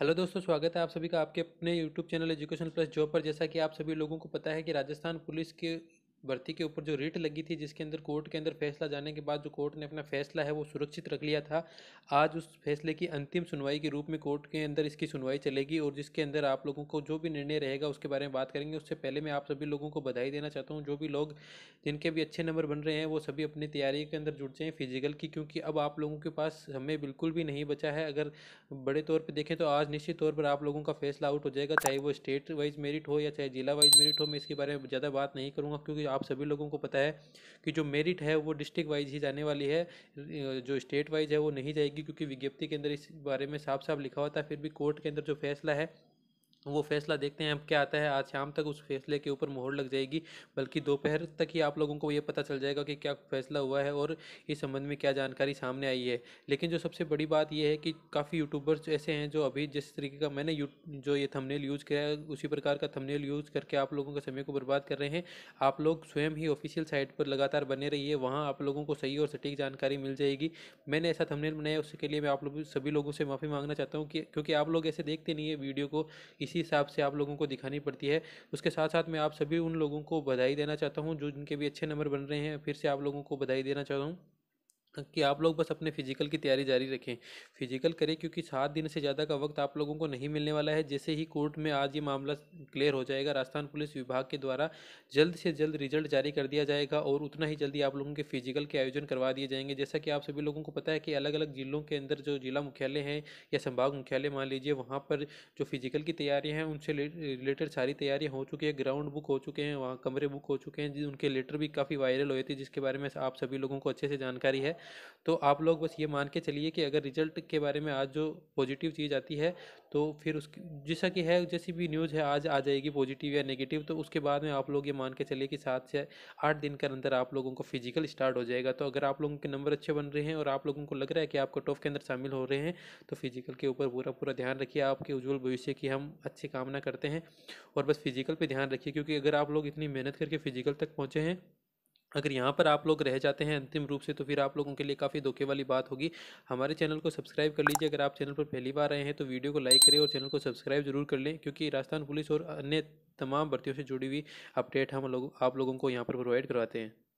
hello दोस्तों स्वागत है आप सभी का आपके अपने YouTube channel education plus job पर जैसा कि आप सभी लोगों को पता है कि राजस्थान पुलिस के भर्ती के ऊपर जो रिट लगी थी जिसके अंदर कोर्ट के अंदर फैसला जाने के बाद जो कोर्ट ने अपना फैसला है वो सुरक्षित रख लिया था आज उस फैसले की अंतिम सुनवाई के रूप में कोर्ट के अंदर इसकी सुनवाई चलेगी और जिसके अंदर आप लोगों को जो भी निर्णय रहेगा उसके बारे में बात करेंगे उससे पहले मैं आप सभी लोगों को बधाई देना चाहता हूँ जो भी लोग जिनके भी अच्छे नंबर बन रहे हैं वो सभी अपनी तैयारी के अंदर जुट जाएँ फिजिकल की क्योंकि अब आप लोगों के पास समय बिल्कुल भी नहीं बचा है अगर बड़े तौर पर देखें तो आज निश्चित तौर पर आप लोगों का फैसला आउट हो जाएगा चाहे वो स्टेट वाइज मेरिट हो या चाहे जिला वाइज मेरिट हो मैं इसके बारे में ज़्यादा बात नहीं करूँगा क्योंकि आप सभी लोगों को पता है कि जो मेरिट है वो डिस्ट्रिक्ट वाइज ही जाने वाली है जो स्टेट वाइज है वो नहीं जाएगी क्योंकि विज्ञप्ति के अंदर इस बारे में साफ साफ लिखा हुआ था फिर भी कोर्ट के अंदर जो फैसला है वो फैसला देखते हैं अब क्या आता है आज शाम तक उस फैसले के ऊपर मोहर लग जाएगी बल्कि दोपहर तक ही आप लोगों को ये पता चल जाएगा कि क्या फैसला हुआ है और इस संबंध में क्या जानकारी सामने आई है लेकिन जो सबसे बड़ी बात यह है कि काफ़ी यूट्यूबर्स ऐसे हैं जो अभी जिस तरीके का मैंने जो ये थमनेल यूज़ किया है उसी प्रकार का थमनेल यूज़ करके आप लोगों के समय को बर्बाद कर रहे हैं आप लोग स्वयं ही ऑफिशियल साइट पर लगातार बने रहिए वहाँ आप लोगों को सही और सटीक जानकारी मिल जाएगी मैंने ऐसा थमनेल बनाया उसके लिए मैं आप लोग सभी लोगों से माफ़ी मांगना चाहता हूँ कि क्योंकि आप लोग ऐसे देखते नहीं है वीडियो को इसी हिसाब से आप लोगों को दिखानी पड़ती है उसके साथ साथ मैं आप सभी उन लोगों को बधाई देना चाहता हूँ जो जिनके भी अच्छे नंबर बन रहे हैं फिर से आप लोगों को बधाई देना चाहता हूँ कि आप लोग बस अपने फिजिकल की तैयारी जारी रखें फिजिकल करें क्योंकि सात दिन से ज़्यादा का वक्त आप लोगों को नहीं मिलने वाला है जैसे ही कोर्ट में आज ये मामला क्लियर हो जाएगा राजस्थान पुलिस विभाग के द्वारा जल्द से जल्द रिजल्ट जारी कर दिया जाएगा और उतना ही जल्दी आप लोगों के फिजिकल के आयोजन करवा दिए जाएंगे जैसा कि आप सभी लोगों को पता है कि अलग अलग जिलों के अंदर जो जिला मुख्यालय हैं या संभाग मुख्यालय मान लीजिए वहाँ पर जो फिजिकल की तैयारियाँ हैं उनसे रिलेटेड सारी तैयारियाँ हो चुकी है ग्राउंड बुक हो चुके हैं वहाँ कमरे बुक हो चुके हैं उनके लेटर भी काफ़ी वायरल हुए थे जिसके बारे में आप सभी लोगों को अच्छे से जानकारी है तो आप लोग बस ये मान के चलिए कि अगर रिजल्ट के बारे में आज जो पॉजिटिव चीज़ आती है तो फिर उसकी जैसा कि है जैसी भी न्यूज़ है आज आ जाएगी पॉजिटिव या नेगेटिव तो उसके बाद में आप लोग ये मान के चलिए कि सात से आठ दिन के अंदर आप लोगों को फिजिकल स्टार्ट हो जाएगा तो अगर आप लोगों के नंबर अच्छे बन रहे हैं और आप लोगों को लग रहा है कि आप कट ऑफ के अंदर शामिल हो रहे हैं तो फिजिकल के ऊपर पूरा पूरा ध्यान रखिए आपके उज्ज्वल भविष्य की हम अच्छी कामना करते हैं और बस फिजिकल पर ध्यान रखिए क्योंकि अगर आप लोग इतनी मेहनत करके फिजिकल तक पहुँचे हैं अगर यहाँ पर आप लोग रह जाते हैं अंतिम रूप से तो फिर आप लोगों के लिए काफ़ी धोखे वाली बात होगी हमारे चैनल को सब्सक्राइब कर लीजिए अगर आप चैनल पर पहली बार आए हैं तो वीडियो को लाइक करें और चैनल को सब्सक्राइब जरूर कर लें क्योंकि राजस्थान पुलिस और अन्य तमाम भर्तियों से जुड़ी हुई अपडेट हम लोग आप लोगों को यहाँ पर प्रोवाइड करवाते हैं